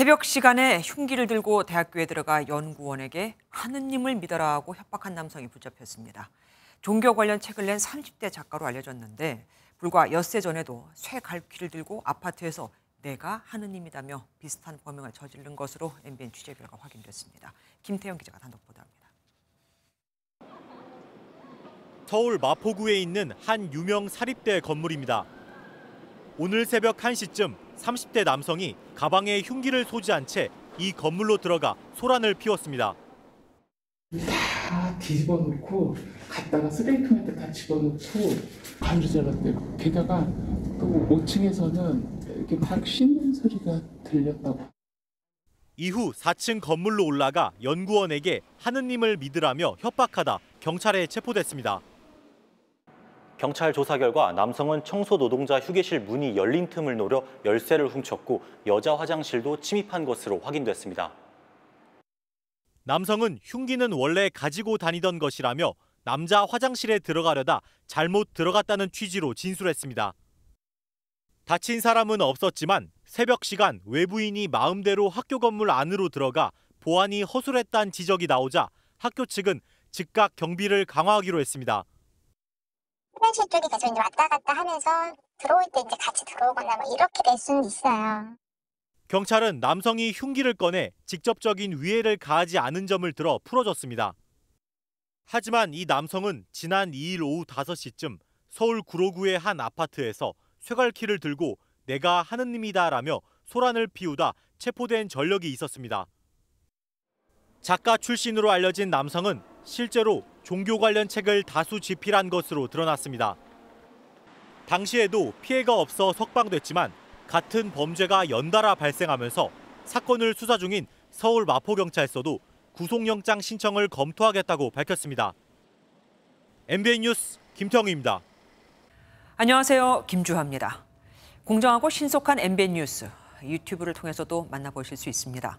새벽 시간에 흉기를 들고 대학교에 들어가 연구원에게 하느님을 믿어라고 하 협박한 남성이 붙잡혔습니다. 종교 관련 책을 낸 30대 작가로 알려졌는데 불과 엿새 전에도 쇠갈퀴를 들고 아파트에서 내가 하느님이다며 비슷한 범행을 저지른 것으로 MBN 취재 결과 확인됐습니다. 김태영 기자가 단독 보도합니다. 서울 마포구에 있는 한 유명 사립대 건물입니다. 오늘 새벽 1시쯤 30대 남성이 가방에 흉기를 소지한 채 이 건물로 들어가 소란을 피웠습니다. 다 뒤집어놓고 갔다가 쓰레기통에다 집어넣고 가로 잘랐대요. 게다가 또 5층에서는 이렇게 막 씻는 소리가 들렸다고. 이후 4층 건물로 올라가 연구원에게 하느님을 믿으라며 협박하다 경찰에 체포됐습니다. 경찰 조사 결과 남성은 청소 노동자 휴게실 문이 열린 틈을 노려 열쇠를 훔쳤고 여자 화장실도 침입한 것으로 확인됐습니다. 남성은 흉기는 원래 가지고 다니던 것이라며 남자 화장실에 들어가려다 잘못 들어갔다는 취지로 진술했습니다. 다친 사람은 없었지만 새벽 시간 외부인이 마음대로 학교 건물 안으로 들어가 보안이 허술했다는 지적이 나오자 학교 측은 즉각 경비를 강화하기로 했습니다. 해외 실적이 계속 이제 왔다 갔다 하면서 들어올 때 이제 같이 들어오거나 뭐 이렇게 될 수는 있어요. 경찰은 남성이 흉기를 꺼내 직접적인 위해를 가하지 않은 점을 들어 풀어줬습니다. 하지만 이 남성은 지난 2일 오후 5시쯤 서울 구로구의 한 아파트에서 쇠갈키를 들고 내가 하느님이다라며 소란을 피우다 체포된 전력이 있었습니다. 작가 출신으로 알려진 남성은 실제로 종교 관련 책을 다수 집필한 것으로 드러났습니다. 당시에도 피해가 없어 석방됐지만 같은 범죄가 연달아 발생하면서 사건을 수사 중인 서울 마포경찰서도 구속영장 신청을 검토하겠다고 밝혔습니다. MBN 뉴스 김태영입니다. 안녕하세요. 김주하입니다. 공정하고 신속한 MBN 뉴스 유튜브를 통해서도 만나보실 수 있습니다.